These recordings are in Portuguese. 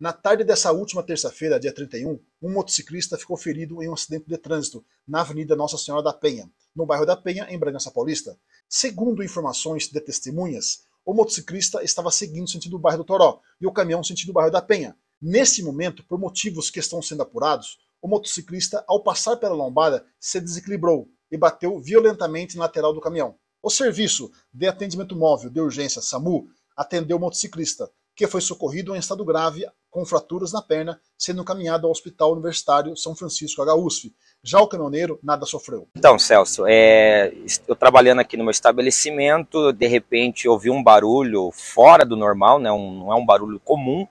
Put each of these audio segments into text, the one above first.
Na tarde dessa última terça-feira, dia 31, um motociclista ficou ferido em um acidente de trânsito na Avenida Nossa Senhora da Penha, no bairro da Penha, em Bragança Paulista. Segundo informações de testemunhas, o motociclista estava seguindo sentido do bairro do Toró e o caminhão sentido do bairro da Penha. Nesse momento, por motivos que estão sendo apurados, o motociclista, ao passar pela lombada, se desequilibrou e bateu violentamente na lateral do caminhão. O serviço de atendimento móvel de urgência SAMU atendeu o motociclista, que foi socorrido em estado grave com fraturas na perna, sendo encaminhado ao Hospital Universitário São Francisco HUSF. Já o caminhoneiro nada sofreu. Então, Celso, é, eu trabalhando aqui no meu estabelecimento, de repente ouvi um barulho fora do normal, né, um, não é um barulho comum.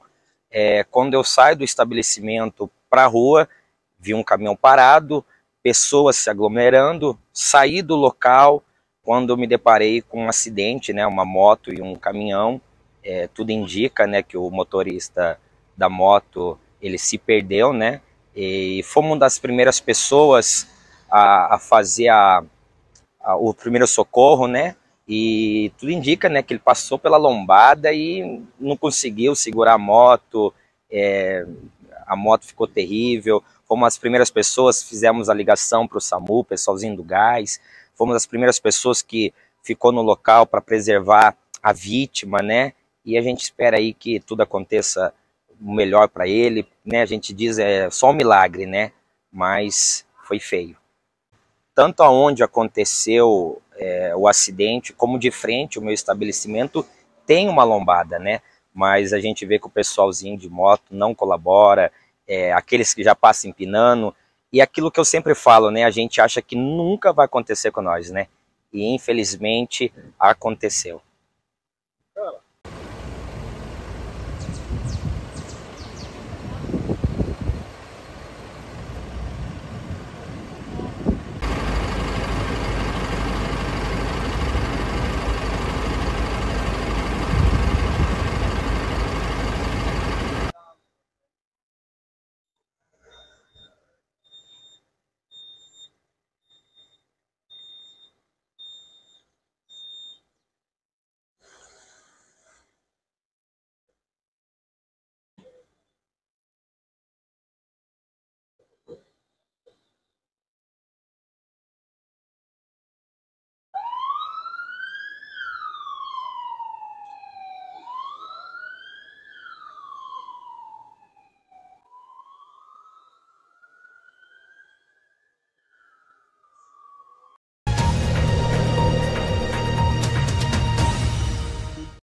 É, quando eu saio do estabelecimento para a rua, vi um caminhão parado, pessoas se aglomerando, saí do local quando me deparei com um acidente, né, uma moto e um caminhão. É, tudo indica né, que o motorista da moto ele se perdeu, né? E fomos uma das primeiras pessoas a, a fazer a, a, o primeiro socorro, né? E tudo indica, né, que ele passou pela lombada e não conseguiu segurar a moto. É, a moto ficou terrível. Fomos as primeiras pessoas, fizemos a ligação para o SAMU, pessoalzinho do gás. Fomos as primeiras pessoas que ficou no local para preservar a vítima, né? E a gente espera aí que tudo aconteça o melhor para ele, né? A gente diz é só um milagre, né? Mas foi feio. Tanto aonde aconteceu é, o acidente, como de frente o meu estabelecimento tem uma lombada, né? Mas a gente vê que o pessoalzinho de moto não colabora, é, aqueles que já passam empinando, e aquilo que eu sempre falo, né? A gente acha que nunca vai acontecer com nós, né? E infelizmente aconteceu.